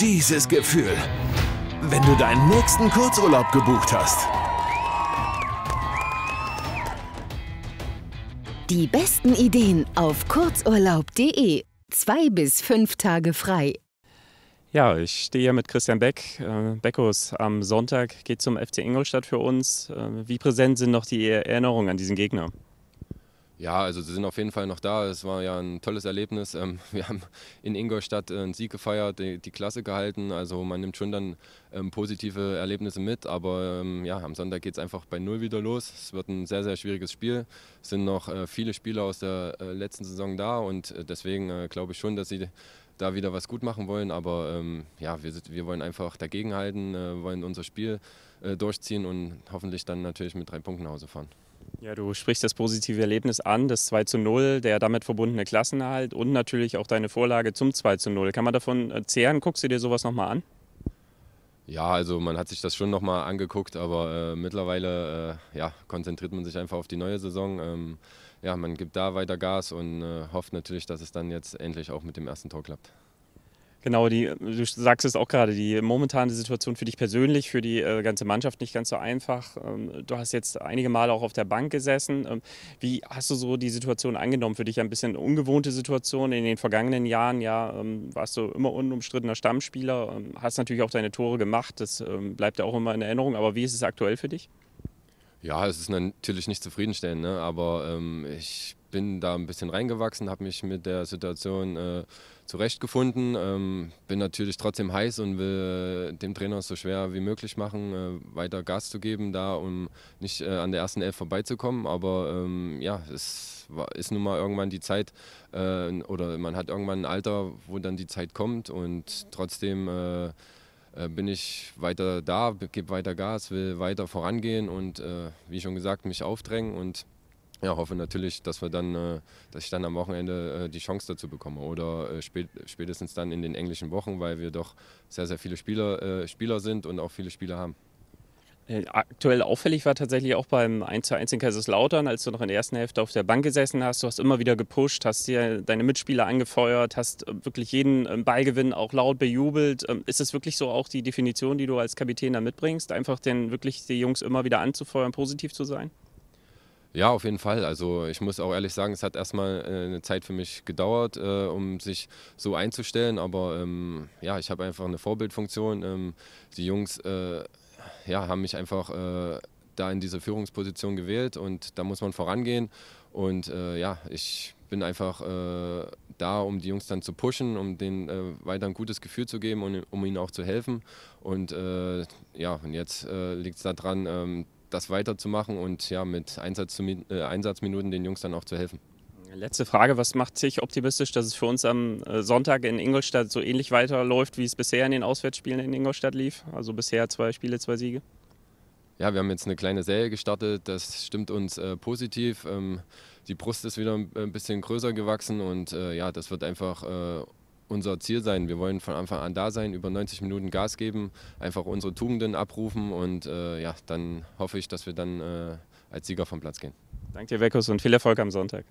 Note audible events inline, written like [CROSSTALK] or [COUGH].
dieses Gefühl, wenn du deinen nächsten Kurzurlaub gebucht hast. Die besten Ideen auf kurzurlaub.de. Zwei bis fünf Tage frei. Ja, ich stehe hier mit Christian Beck. Äh, Beckus, am Sonntag geht zum FC Ingolstadt für uns. Äh, wie präsent sind noch die Erinnerungen an diesen Gegner? Ja, also sie sind auf jeden Fall noch da. Es war ja ein tolles Erlebnis. Ähm, [LAUGHS] wir haben in Ingolstadt äh, einen Sieg gefeiert, die, die Klasse gehalten. Also man nimmt schon dann ähm, positive Erlebnisse mit. Aber ähm, ja, am Sonntag geht es einfach bei Null wieder los. Es wird ein sehr, sehr schwieriges Spiel. Es sind noch äh, viele Spieler aus der äh, letzten Saison da und deswegen glaube ich schon, dass sie da wieder was gut machen wollen. Aber ähm, ja, wir, wir, wollen einfach dagegenhalten, äh, wollen unser Spiel äh, durchziehen und hoffentlich dann natürlich mit drei Punkten nach Hause fahren. Ja, du sprichst das positive Erlebnis an, das 2 zu 0, der damit verbundene Klassenerhalt und natürlich auch deine Vorlage zum 2 zu 0. Kann man davon äh, zehren? Guckst du dir sowas nochmal an? Ja, also man hat sich das schon nochmal angeguckt, aber äh, mittlerweile äh, ja, konzentriert man sich einfach auf die neue Saison. Ähm, ja, man gibt da weiter Gas und äh, hofft natürlich, dass es dann jetzt endlich auch mit dem ersten Tor klappt. Genau, die, du sagst es auch gerade, die momentane Situation für dich persönlich, für die äh, ganze Mannschaft nicht ganz so einfach. Ähm, du hast jetzt einige Male auch auf der Bank gesessen. Ähm, wie hast du so die Situation angenommen? Für dich ein bisschen ungewohnte Situation. In den vergangenen Jahren ja, ähm, warst du immer unumstrittener Stammspieler, ähm, hast natürlich auch deine Tore gemacht. Das ähm, bleibt ja auch immer in Erinnerung. Aber wie ist es aktuell für dich? Ja, es ist natürlich nicht zufriedenstellend, ne? aber ähm, ich bin da ein bisschen reingewachsen, habe mich mit der Situation äh, zurechtgefunden. Ähm, bin natürlich trotzdem heiß und will äh, dem Trainer es so schwer wie möglich machen, äh, weiter Gas zu geben, da um nicht äh, an der ersten Elf vorbeizukommen. Aber ähm, ja, es war, ist nun mal irgendwann die Zeit äh, oder man hat irgendwann ein Alter, wo dann die Zeit kommt und trotzdem äh, bin ich weiter da, gebe weiter Gas, will weiter vorangehen und wie schon gesagt mich aufdrängen und ja, hoffe natürlich, dass wir dann, äh, dass ich dann am Wochenende äh, die Chance dazu bekomme oder äh, spät, spätestens dann in den englischen Wochen, weil wir doch sehr, sehr viele Spieler, äh, Spieler sind und auch viele Spieler haben. Äh, aktuell auffällig war tatsächlich auch beim 1:1 in Kaiserslautern, als du noch in der ersten Hälfte auf der Bank gesessen hast. Du hast immer wieder gepusht, hast dir deine Mitspieler angefeuert, hast äh, wirklich jeden ähm, Ballgewinn auch laut bejubelt. Ähm, ist es wirklich so auch die Definition, die du als Kapitän da mitbringst, einfach den wirklich die Jungs immer wieder anzufeuern, positiv zu sein? Ja, auf jeden Fall. Also ich muss auch ehrlich sagen, es hat erstmal äh, eine Zeit für mich gedauert, äh, um sich so einzustellen. Aber ähm, ja, ich habe einfach eine Vorbildfunktion. Ähm, die Jungs äh, ja, haben mich einfach äh, da in diese Führungsposition gewählt und da muss man vorangehen. Und äh, ja, ich bin einfach äh, da, um die Jungs dann zu pushen, um denen äh, weiter ein gutes Gefühl zu geben und um ihnen auch zu helfen. Und äh, ja, und jetzt äh, liegt es daran, ähm, das weiterzumachen und ja, mit äh, Einsatzminuten den Jungs dann auch zu helfen. Letzte Frage, was macht sich optimistisch, dass es für uns am äh, Sonntag in Ingolstadt so ähnlich weiterläuft, wie es bisher in den Auswärtsspielen in Ingolstadt lief? Also bisher zwei Spiele, zwei Siege. Ja, wir haben jetzt eine kleine Serie gestartet, das stimmt uns äh, positiv. Ähm, die Brust ist wieder ein äh, bisschen größer gewachsen und äh, ja, das wird einfach unser Ziel sein. Wir wollen von Anfang an da sein, über 90 Minuten Gas geben, einfach unsere Tugenden abrufen und äh, ja, dann hoffe ich, dass wir dann äh, als Sieger vom Platz gehen. Danke dir, Vekus, und viel Erfolg am Sonntag.